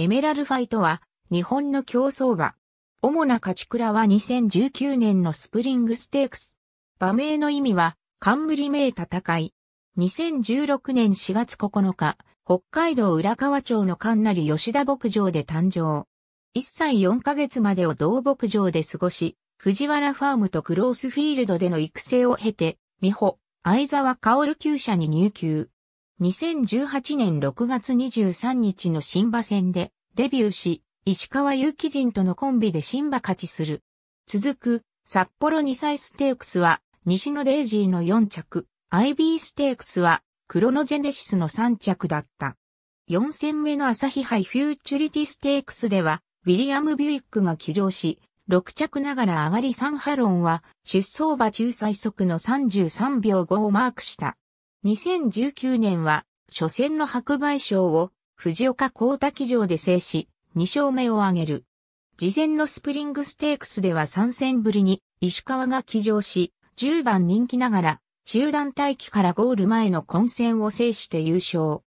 エメラルファイトは、日本の競争馬。主な勝ち倉は2019年のスプリングステークス。馬名の意味は、冠名戦い。2016年4月9日、北海道浦河町のナリ吉田牧場で誕生。1歳4ヶ月までを同牧場で過ごし、藤原ファームとクロースフィールドでの育成を経て、美穂、相沢薫厩舎に入厩。2018年6月23日の新馬戦でデビューし、石川祐希人とのコンビで新馬勝ちする。続く、札幌2歳ステークスは、西野デイジーの4着、IB ステークスは、クロノジェネシスの3着だった。4戦目の朝日杯フューチュリティステークスでは、ウィリアム・ビュイックが騎乗し、6着ながら上がりサンハロンは、出走馬中最速の33秒5をマークした。2019年は、初戦の白梅賞を藤岡光滝城で制し、2勝目を挙げる。事前のスプリングステークスでは3戦ぶりに石川が騎乗し、10番人気ながら、中団待機からゴール前の混戦を制して優勝。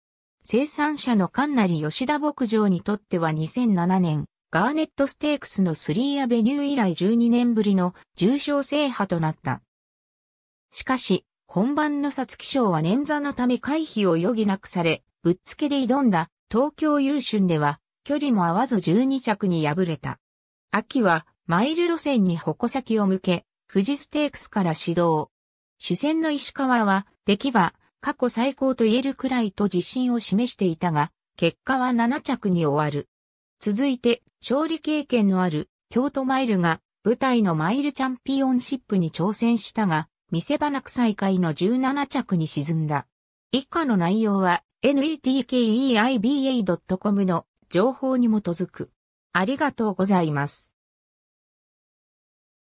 生産者のカンナリ吉田牧場にとっては2007年、ガーネットステークスのスリーアベニュー以来12年ぶりの重賞制覇となった。しかし、本番の皐月賞は捻挫のため回避を余儀なくされ、ぶっつけで挑んだ東京優春では距離も合わず12着に敗れた。秋はマイル路線に矛先を向け、富士ステークスから始動。主戦の石川は出来は過去最高と言えるくらいと自信を示していたが、結果は7着に終わる。続いて勝利経験のある京都マイルが舞台のマイルチャンピオンシップに挑戦したが、見せ場なく再開の17着に沈んだ。以下の内容は netkeiba.com の情報に基づく。ありがとうございます。